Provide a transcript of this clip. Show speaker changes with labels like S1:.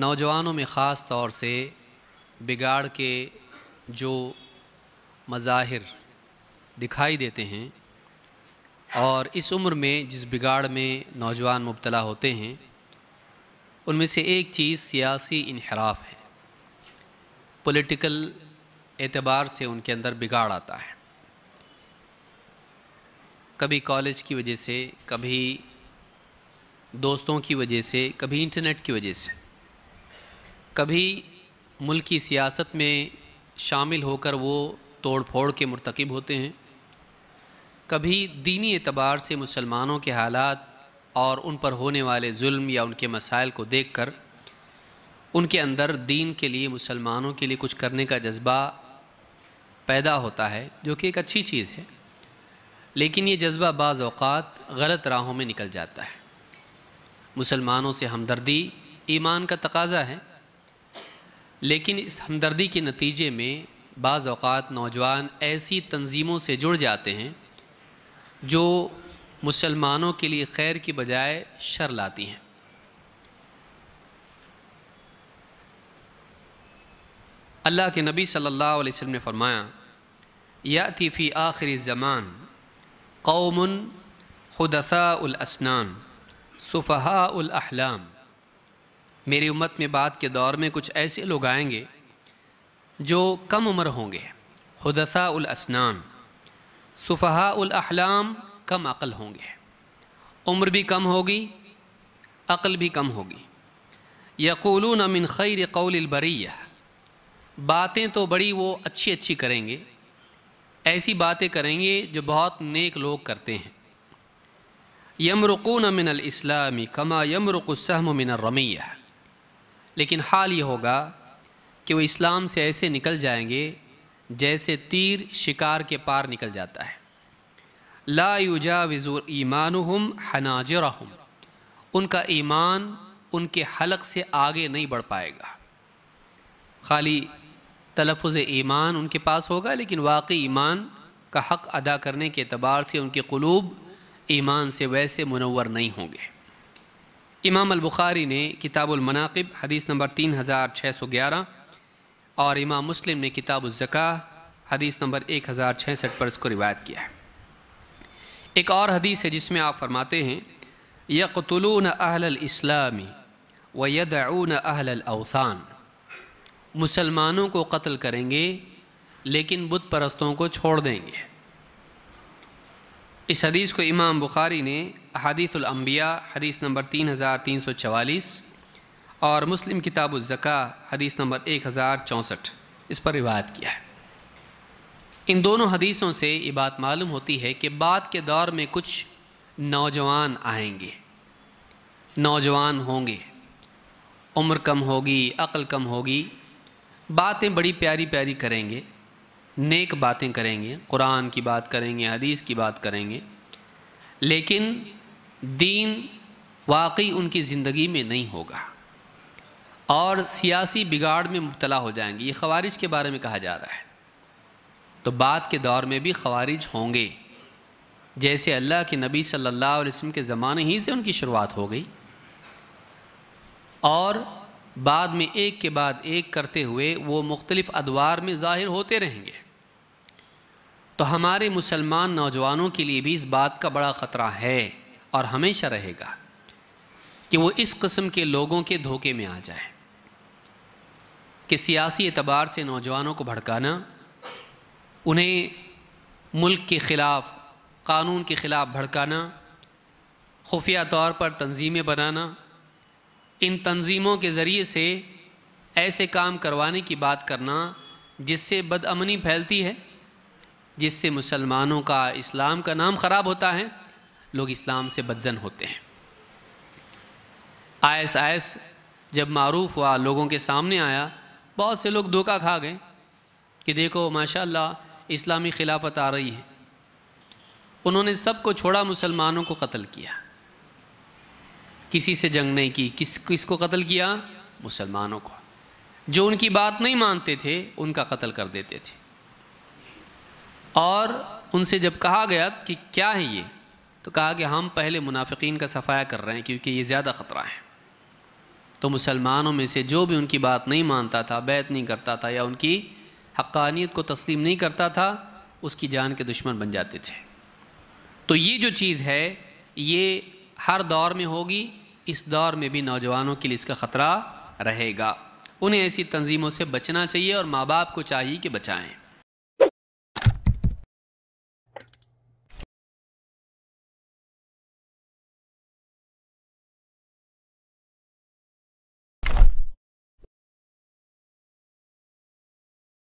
S1: नौजवानों में ख़ास तौर से बिगाड़ के जो मज़ाहिर दिखाई देते हैं और इस उम्र में जिस बिगाड़ में नौजवान मुबतला होते हैं उनमें से एक चीज़ सियासी इनहराफ है पॉलिटिकल एतबार से उनके अंदर बिगाड़ आता है कभी कॉलेज की वजह से कभी दोस्तों की वजह से कभी इंटरनेट की वजह से कभी मुल्क की सियासत में शामिल होकर वो तोड़ फोड़ के मरतकब होते हैं कभी दीनी एतबार से मुसलमानों के हालात और उन पर होने वाले जुल्म या उनके मसाइल को देख कर उनके अंदर दीन के लिए मुसलमानों के लिए कुछ करने का जज्बा पैदा होता है जो कि एक अच्छी चीज़ है लेकिन ये जज्बा बाज़ात गलत राहों में निकल जाता है मुसलमानों से हमदर्दी ईमान का तकाजा है लेकिन इस हमदर्दी के नतीजे में बाज़ नौजवान ऐसी तंजीमों से जुड़ जाते हैं जो मुसलमानों के लिए खैर की बजाय शर लाती हैं अल्लाह के नबी सल्लल्लाहु अलैहि वसल्लम ने फरमाया याति फ़ी आखिरी ज़मान कौमन खुदसा उलसनान सुफ़हा उलहलाम मेरी उम्मत में बाद के दौर में कुछ ऐसे लोग आएंगे जो कम उम्र होंगे हदसाउलसनाम सुफहाउलहलाम कम अक़ल होंगे उम्र भी कम होगी अक़ल भी कम होगी यकूल नमिन खैर कौलबरिया बातें तो बड़ी वो अच्छी अच्छी करेंगे ऐसी बातें करेंगे जो बहुत नेक लोग करते हैं यमरकून मिनल इस्लामी कमा यमरकुसहम रमैया लेकिन हाल ये होगा कि वो इस्लाम से ऐसे निकल जाएंगे जैसे तीर शिकार के पार निकल जाता है ला युजा ईमान हम हनाजर उनका ईमान उनके हलक से आगे नहीं बढ़ पाएगा खाली तलफ़ ईमान उनके पास होगा लेकिन वाकई ईमान का हक़ अदा करने के अतबार से उनके क़लूब ईमान से वैसे मुनवर नहीं होंगे इमाम अलबुखारी ने किताबुलमनाकब हदीस नंबर तीन हज़ार छः सौ ग्यारह और इमाम मुस्लिम ने किताबुज़का हदीस नंबर एक हज़ार छसठ पर इसको रिवायत किया है एक और हदीस है जिसमें आप फरमाते हैं यकतलून इस्लामी व यदून अहलौसान मुसलमानों को कत्ल करेंगे लेकिन बुत परस्तों को छोड़ देंगे इस हदीस को इमाम बुखारी ने हदीसम्बिया हदीस नंबर तीन हज़ार तीन सौ चवालीस और मुस्लिम किताब ज़क़ा हदीस नंबर एक हज़ार चौंसठ इस पर रिवायत किया है इन दोनों हदीसों से ये बात मालूम होती है कि बाद के दौर में कुछ नौजवान आएंगे नौजवान होंगे उम्र कम होगी अक्ल कम होगी बातें बड़ी प्यारी प्यारी करेंगे नेक बातें करेंगे कुरान की बात करेंगे हदीस की बात करेंगे लेकिन दीन वाकई उनकी ज़िंदगी में नहीं होगा और सियासी बिगाड़ में मुबतला हो जाएंगे ये खवारिज के बारे में कहा जा रहा है तो बाद के दौर में भी खवारिज होंगे जैसे अल्लाह के नबी सल्लल्लाहु अलैहि वसल्लम के ज़माने ही से उनकी शुरुआत हो गई और बाद में एक के बाद एक करते हुए वो मुख्तलिफ़ अदवार में ज़ाहिर होते रहेंगे तो हमारे मुसलमान नौजवानों के लिए भी इस बात का बड़ा ख़तरा है और हमेशा रहेगा कि वो इस कस्म के लोगों के धोखे में आ जाए कि सियासी एतबार से नौजवानों को भड़काना उन्हें मुल्क के ख़िलाफ़ कानून के ख़िलाफ़ भड़काना खुफिया तौर पर तंजीमें बनाना इन तंजीमों के ज़रिए से ऐसे काम करवाने की बात करना जिससे बदअमनी फैलती है जिससे मुसलमानों का इस्लाम का नाम ख़राब होता है लोग इस्लाम से बदजन होते हैं आयस आयस जब मरूफ हुआ लोगों के सामने आया बहुत से लोग धोखा खा गए कि देखो माशा इस्लामी खिलाफत आ रही है उन्होंने सबको छोड़ा मुसलमानों को कत्ल किया किसी से जंग नहीं की किस किसको कत्ल किया मुसलमानों को जो उनकी बात नहीं मानते थे उनका कत्ल कर देते थे और उनसे जब कहा गया कि क्या है ये तो कहा कि हम पहले मुनाफिकीन का सफ़ाया कर रहे हैं क्योंकि ये ज़्यादा ख़तरा है तो मुसलमानों में से जो भी उनकी बात नहीं मानता था बैत नहीं करता था या उनकी हक्कानियत को तस्लीम नहीं करता था उसकी जान के दुश्मन बन जाते थे तो ये जो चीज़ है ये हर दौर में होगी इस दौर में भी नौजवानों के लिए इसका ख़तरा रहेगा उन्हें ऐसी तंजीमों से बचना चाहिए और माँ बाप को चाहिए कि बचाएँ